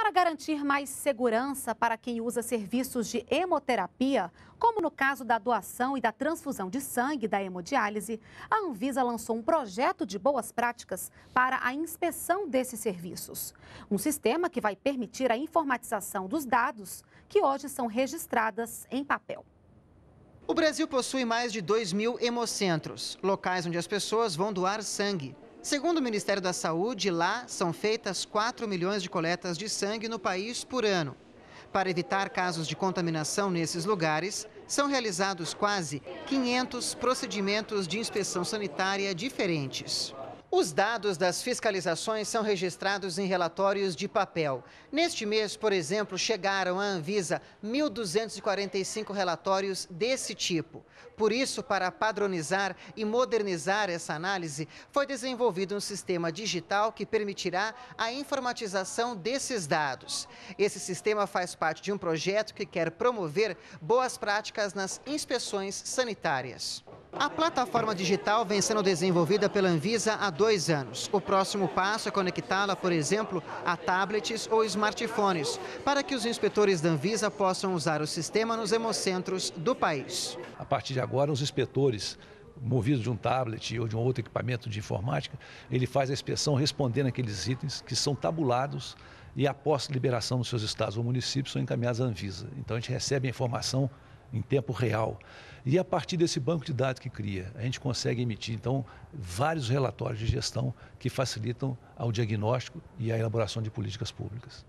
Para garantir mais segurança para quem usa serviços de hemoterapia, como no caso da doação e da transfusão de sangue da hemodiálise, a Anvisa lançou um projeto de boas práticas para a inspeção desses serviços. Um sistema que vai permitir a informatização dos dados que hoje são registradas em papel. O Brasil possui mais de 2 mil hemocentros, locais onde as pessoas vão doar sangue. Segundo o Ministério da Saúde, lá são feitas 4 milhões de coletas de sangue no país por ano. Para evitar casos de contaminação nesses lugares, são realizados quase 500 procedimentos de inspeção sanitária diferentes. Os dados das fiscalizações são registrados em relatórios de papel. Neste mês, por exemplo, chegaram à Anvisa 1.245 relatórios desse tipo. Por isso, para padronizar e modernizar essa análise, foi desenvolvido um sistema digital que permitirá a informatização desses dados. Esse sistema faz parte de um projeto que quer promover boas práticas nas inspeções sanitárias. A plataforma digital vem sendo desenvolvida pela Anvisa há dois anos. O próximo passo é conectá-la, por exemplo, a tablets ou smartphones, para que os inspetores da Anvisa possam usar o sistema nos hemocentros do país. A partir de agora, os inspetores movidos de um tablet ou de um outro equipamento de informática, ele faz a inspeção respondendo aqueles itens que são tabulados e após liberação nos seus estados ou municípios são encaminhados à Anvisa. Então a gente recebe a informação em tempo real. E a partir desse banco de dados que cria, a gente consegue emitir, então, vários relatórios de gestão que facilitam ao diagnóstico e a elaboração de políticas públicas.